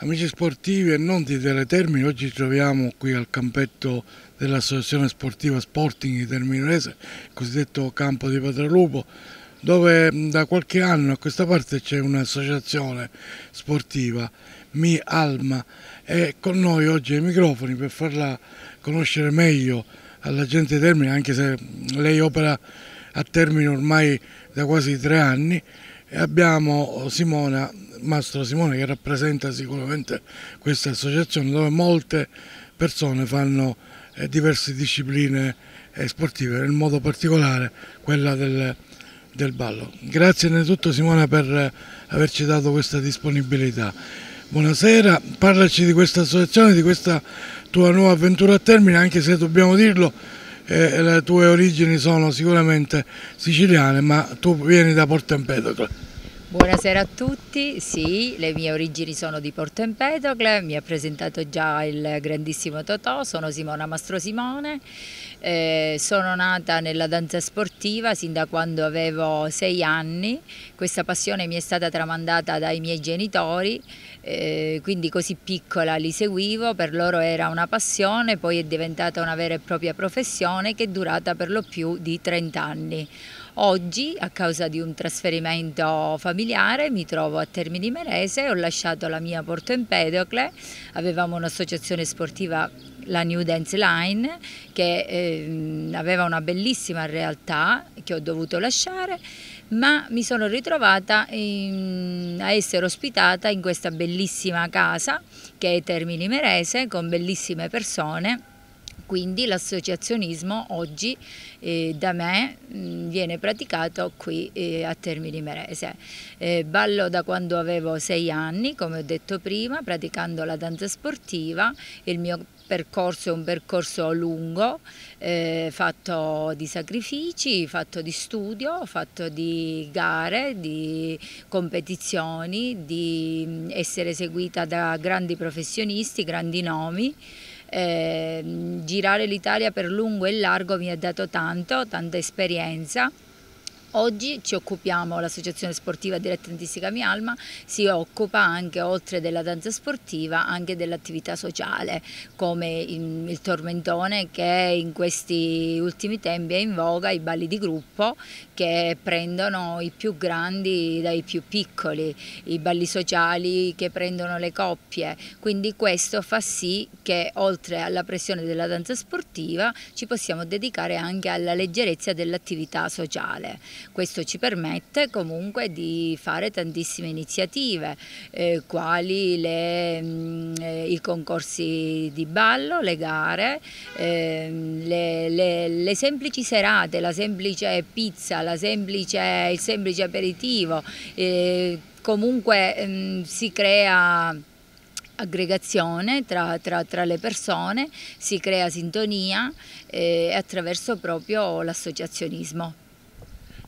Amici sportivi e non di Teletermini, oggi ci troviamo qui al campetto dell'associazione sportiva Sporting di Terminese, il cosiddetto campo di Patralupo, dove mm, da qualche anno a questa parte c'è un'associazione sportiva, Mi Alma, e con noi oggi ai microfoni per farla conoscere meglio alla gente di Termini, anche se mm, lei opera a Termini ormai da quasi tre anni, e abbiamo oh, Simona, Mastro Simone che rappresenta sicuramente questa associazione dove molte persone fanno eh, diverse discipline eh, sportive, nel modo particolare quella del, del ballo. Grazie innanzitutto Simona per eh, averci dato questa disponibilità. Buonasera, parlaci di questa associazione, di questa tua nuova avventura a termine, anche se dobbiamo dirlo, eh, le tue origini sono sicuramente siciliane, ma tu vieni da Porto Empedocle. Buonasera a tutti, sì, le mie origini sono di Porto Empedocle, mi ha presentato già il grandissimo Totò, sono Simona Mastro Simone, eh, sono nata nella danza sportiva sin da quando avevo sei anni, questa passione mi è stata tramandata dai miei genitori eh, quindi così piccola li seguivo, per loro era una passione, poi è diventata una vera e propria professione che è durata per lo più di 30 anni. Oggi, a causa di un trasferimento familiare, mi trovo a Termini Merese, ho lasciato la mia Porto Empedocle, avevamo un'associazione sportiva la New Dance Line che eh, aveva una bellissima realtà che ho dovuto lasciare ma mi sono ritrovata in, a essere ospitata in questa bellissima casa che è Termini Merese con bellissime persone quindi l'associazionismo oggi eh, da me mh, mm, viene praticato qui eh, a Termini Merese. Eh, ballo da quando avevo sei anni, come ho detto prima, praticando la danza sportiva, il mio percorso è un percorso lungo, eh, fatto di sacrifici, fatto di studio, fatto di gare, di competizioni, di mm, essere seguita da grandi professionisti, grandi nomi. Eh, mm, girare l'Italia per lungo e largo mi ha dato tanto, tanta esperienza. Oggi ci occupiamo, l'Associazione Sportiva Diretta Dentistica Mialma si occupa anche oltre della danza sportiva anche dell'attività sociale come il tormentone che in questi ultimi tempi è in voga, i balli di gruppo che prendono i più grandi dai più piccoli, i balli sociali che prendono le coppie, quindi questo fa sì che oltre alla pressione della danza sportiva ci possiamo dedicare anche alla leggerezza dell'attività sociale. Questo ci permette comunque di fare tantissime iniziative, eh, quali le, mh, mm, eh, i concorsi di ballo, le gare, eh, le, le, le, semplici serate, la semplice pizza, la semplice, il semplice aperitivo, eh, comunque mh, mm, si crea aggregazione tra, tra, tra, le persone, si crea sintonia eh, attraverso proprio l'associazionismo.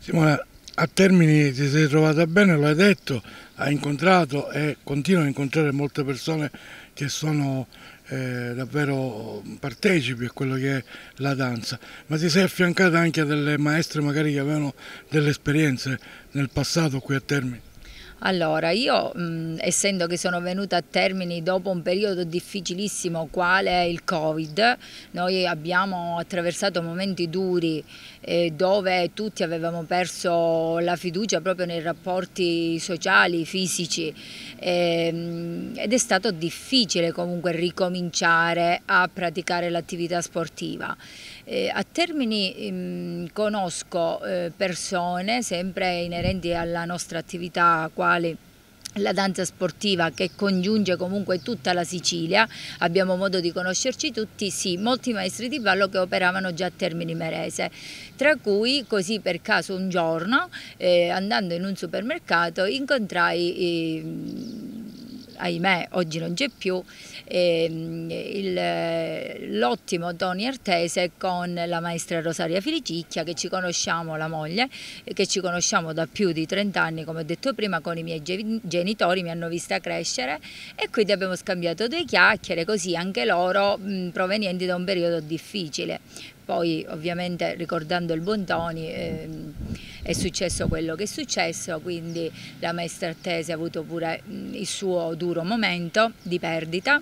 Simone, a Termini ti sei trovata bene, l'hai detto, hai incontrato e continua a incontrare molte persone che sono eh, davvero partecipi a quello che è la danza, ma ti sei affiancata anche a delle maestre magari che avevano delle esperienze nel passato qui a Termini? Allora, io mh, mm, essendo che sono venuta a Termini dopo un periodo difficilissimo quale il Covid, noi abbiamo attraversato momenti duri eh, dove tutti avevamo perso la fiducia proprio nei rapporti sociali, fisici eh, ed è stato difficile comunque ricominciare a praticare l'attività sportiva. Eh, a Termini mh, ehm, conosco eh, persone sempre inerenti alla nostra attività quale la danza sportiva che congiunge comunque tutta la Sicilia, abbiamo modo di conoscerci tutti, sì, molti maestri di ballo che operavano già a Termini Merese, tra cui così per caso un giorno eh, andando in un supermercato incontrai ehm, ahimè oggi non c'è più, ehm, l'ottimo Tony Artese con la maestra Rosaria Filicicchia che ci conosciamo, la moglie, che ci conosciamo da più di 30 anni come ho detto prima con i miei genitori, mi hanno vista crescere e quindi abbiamo scambiato due chiacchiere così anche loro mh, provenienti da un periodo difficile. Poi ovviamente ricordando il Bontoni... Eh, è successo quello che è successo, quindi la maestra Artese ha avuto pure mm, il suo duro momento di perdita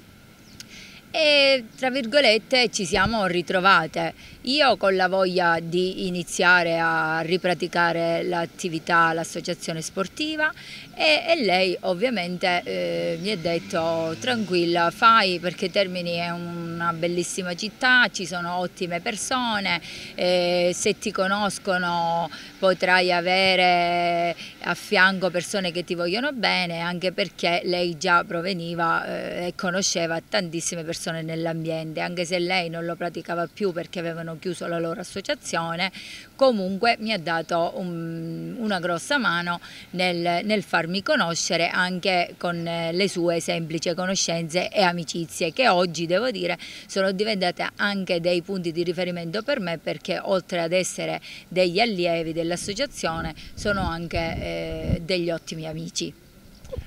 e tra virgolette ci siamo ritrovate. Io con la voglia di iniziare a ripraticare l'attività l'associazione sportiva e, e, lei ovviamente eh, mi ha detto tranquilla fai perché Termini è una bellissima città, ci sono ottime persone, eh, se ti conoscono potrai avere a fianco persone che ti vogliono bene anche perché lei già proveniva eh, e conosceva tantissime persone persone nell'ambiente, anche se lei non lo praticava più perché avevano chiuso la loro associazione, comunque mi ha dato un, una grossa mano nel, nel, farmi conoscere anche con eh, le sue semplici conoscenze e amicizie che oggi devo dire sono diventate anche dei punti di riferimento per me perché oltre ad essere degli allievi dell'associazione sono anche eh, degli ottimi amici.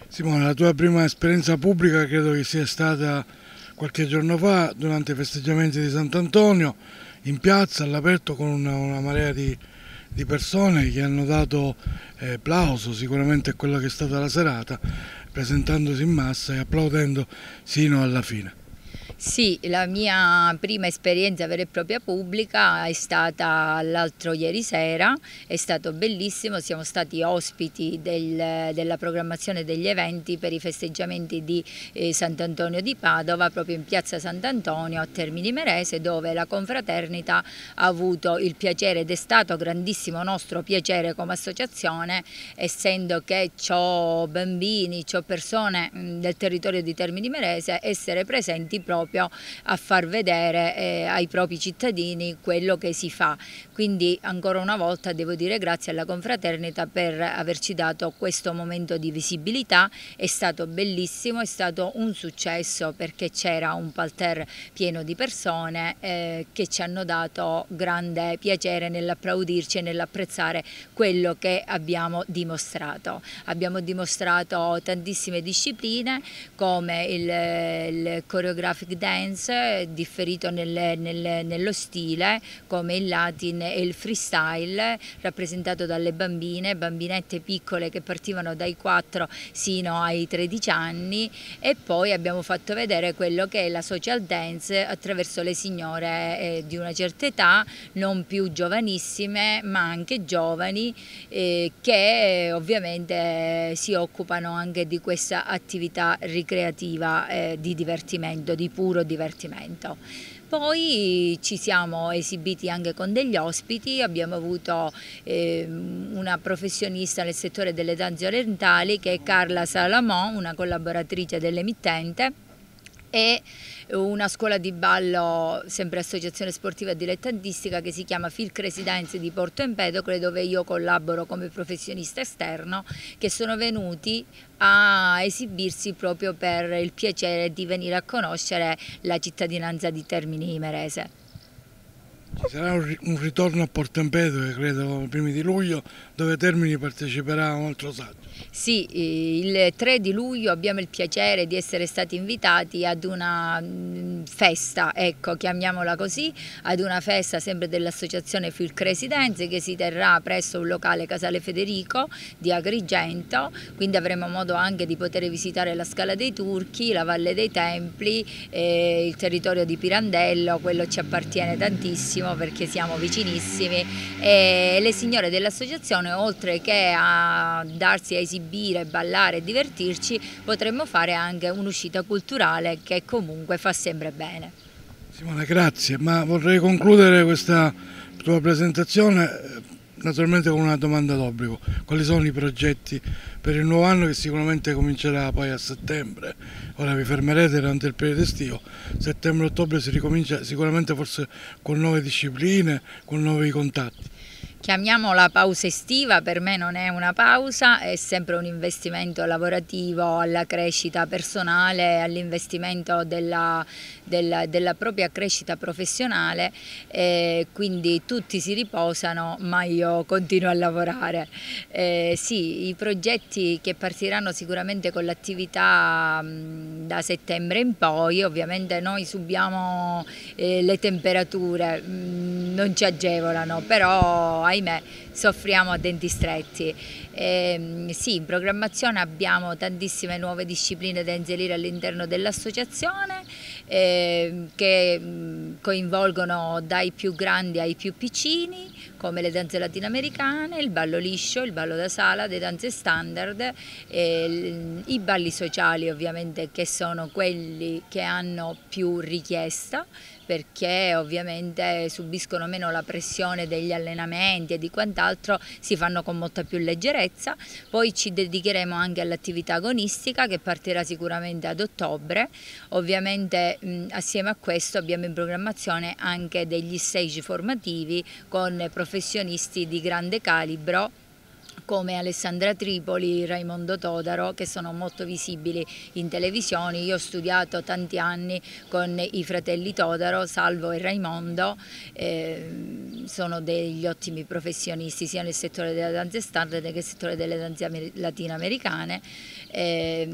Simone, la tua prima esperienza pubblica credo che sia stata qualche giorno fa durante i festeggiamenti di Sant'Antonio in piazza all'aperto con una, una marea di, di, persone che hanno dato eh, plauso sicuramente a quella che è stata la serata presentandosi in massa e applaudendo sino alla fine. Sì, la mia prima esperienza vera e propria pubblica è stata l'altro ieri sera, è stato bellissimo, siamo stati ospiti del, della programmazione degli eventi per i festeggiamenti di eh, Sant'Antonio di Padova, proprio in piazza Sant'Antonio a Termini Merese, dove la confraternita ha avuto il piacere ed è stato grandissimo nostro piacere come associazione, essendo che ho bambini, ho persone mh, mm, del territorio di Termini Merese, essere presenti proprio proprio a far vedere eh, ai propri cittadini quello che si fa. Quindi ancora una volta devo dire grazie alla confraternita per averci dato questo momento di visibilità, è stato bellissimo, è stato un successo perché c'era un parterre pieno di persone eh, che ci hanno dato grande piacere nell'applaudirci e nell'apprezzare quello che abbiamo dimostrato. Abbiamo dimostrato tantissime discipline come il, il choreographic statunitense, differito nel, nel, nello stile, come il latin e il freestyle, rappresentato dalle bambine, bambinette piccole che partivano dai 4 sino ai 13 anni e poi abbiamo fatto vedere quello che è la social dance attraverso le signore eh, di una certa età, non più giovanissime ma anche giovani eh, che eh, ovviamente eh, si occupano anche di questa attività ricreativa eh, di divertimento, di pubblico puro divertimento. Poi ci siamo esibiti anche con degli ospiti, abbiamo avuto eh, una professionista nel settore delle danze orientali che è Carla Salamon, una collaboratrice dell'emittente e una scuola di ballo, sempre associazione sportiva dilettantistica, che si chiama Filc Residenze di Porto Empedocle, dove io collaboro come professionista esterno, che sono venuti a esibirsi proprio per il piacere di venire a conoscere la cittadinanza di Termini Imerese. Ci sarà un ritorno a Portempedoc, credo, i primi di luglio, dove Termini parteciperà a un altro saggio. Sì, il 3 di luglio abbiamo il piacere di essere stati invitati ad una mm, festa, ecco, chiamiamola così, ad una festa sempre dell'associazione Phil che si terrà presso un locale Casale Federico di Agrigento, quindi avremo modo anche di poter visitare la Scala dei Turchi, la Valle dei Templi, eh, il territorio di Pirandello, quello ci appartiene tantissimo benissimo perché siamo vicinissimi e le signore dell'associazione oltre che a darsi a esibire, ballare e divertirci potremmo fare anche un'uscita culturale che comunque fa sempre bene. Simona grazie, ma vorrei concludere questa tua presentazione eh, Naturalmente con una domanda d'obbligo, quali sono i progetti per il nuovo anno che sicuramente comincerà poi a settembre? Ora vi fermerete durante il periodo estivo, settembre-ottobre si ricomincia sicuramente forse con nuove discipline, con nuovi contatti chiamiamola pausa estiva, per me non è una pausa, è sempre un investimento lavorativo alla crescita personale, all'investimento della, della, della, propria crescita professionale, eh, quindi tutti si riposano ma io continuo a lavorare. Eh, sì, i progetti che partiranno sicuramente con l'attività da settembre in poi, ovviamente noi subiamo eh, le temperature, non ci agevolano, però I met soffriamo a denti stretti. E, ehm, sì, in programmazione abbiamo tantissime nuove discipline da inserire all'interno dell'associazione eh, che coinvolgono dai più grandi ai più piccini come le danze latinoamericane, il ballo liscio, il ballo da sala, le danze standard, eh, i balli sociali ovviamente che sono quelli che hanno più richiesta perché ovviamente subiscono meno la pressione degli allenamenti e di quant'altro quant'altro si fanno con molta più leggerezza. Poi ci dedicheremo anche all'attività agonistica che partirà sicuramente ad ottobre. Ovviamente mh, assieme a questo abbiamo in programmazione anche degli stage formativi con professionisti di grande calibro come Alessandra Tripoli, Raimondo Todaro, che sono molto visibili in televisione. Io ho studiato tanti anni con i fratelli Todaro, Salvo e Raimondo, eh, sono degli ottimi professionisti sia nel settore delle danze standard che nel settore delle danze latinoamericane. Eh,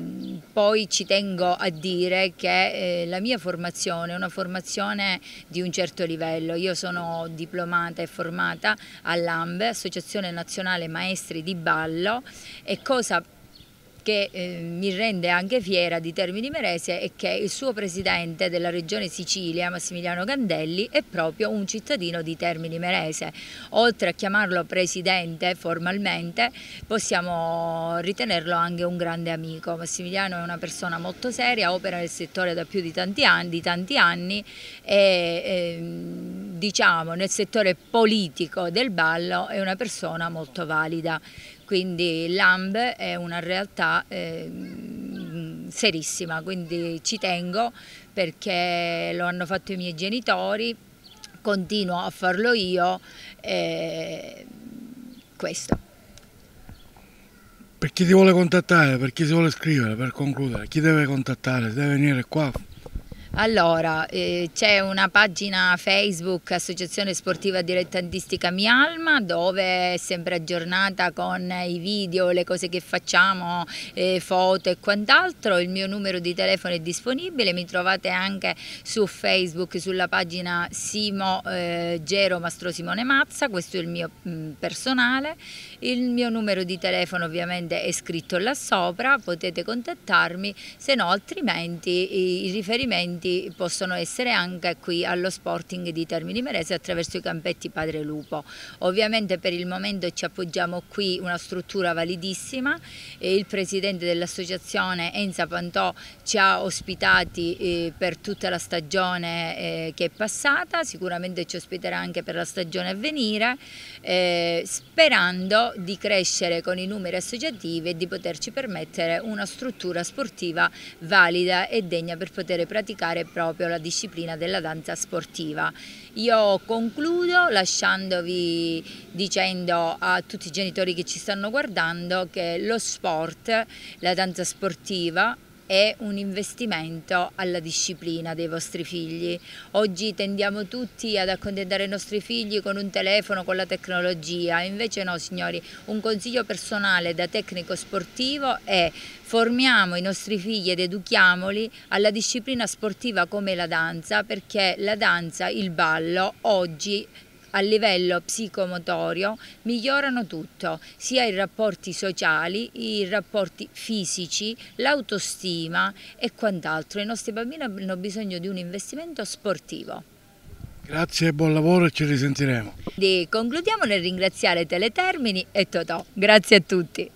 poi ci tengo a dire che eh, la mia formazione è una formazione di un certo livello. Io sono diplomata e formata all'AMBE, Associazione Nazionale Maestri di ballo e cosa che eh, mi rende anche fiera di Termini Merese è che il suo presidente della regione Sicilia, Massimiliano Gandelli, è proprio un cittadino di Termini Merese. Oltre a chiamarlo presidente formalmente, possiamo ritenerlo anche un grande amico. Massimiliano è una persona molto seria, opera nel settore da più di tanti anni, di tanti anni e eh, diciamo nel settore politico del ballo è una persona molto valida quindi l'AMB è una realtà eh, serissima, quindi ci tengo perché lo hanno fatto i miei genitori, continuo a farlo io, eh, questo. Per chi ti vuole contattare, per chi si vuole scrivere, per concludere, chi deve contattare, deve venire qua, allora, eh, c'è una pagina Facebook Associazione Sportiva Dilettantistica Mialma dove è sempre aggiornata con i video, le cose che facciamo, eh, foto e quant'altro. Il mio numero di telefono è disponibile, mi trovate anche su Facebook sulla pagina Simo eh, Gero Mastro Simone Mazza, questo è il mio mh, mm, personale. Il mio numero di telefono ovviamente è scritto là sopra, potete contattarmi, se no altrimenti i riferimenti quindi possono essere anche qui allo Sporting di Termini Merese attraverso i campetti Padre Lupo. Ovviamente per il momento ci appoggiamo qui una struttura validissima, il presidente dell'associazione Enza Pantò ci ha ospitati eh, per tutta la stagione eh, che è passata, sicuramente ci ospiterà anche per la stagione a venire, eh, sperando di crescere con i numeri associativi e di poterci permettere una struttura sportiva valida e degna per poter praticare affrontare proprio la disciplina della danza sportiva. Io concludo lasciandovi dicendo a tutti i genitori che ci stanno guardando che lo sport, la danza sportiva è un investimento alla disciplina dei vostri figli. Oggi tendiamo tutti ad accontentare i nostri figli con un telefono, con la tecnologia, invece no signori, un consiglio personale da tecnico sportivo è formiamo i nostri figli ed educhiamoli alla disciplina sportiva come la danza perché la danza, il ballo oggi a livello psicomotorio migliorano tutto, sia i rapporti sociali, i rapporti fisici, l'autostima e quant'altro. I nostri bambini hanno bisogno di un investimento sportivo. Grazie, buon lavoro e ci risentiremo. Concludiamo nel ringraziare Teletermini e Totò. Grazie a tutti.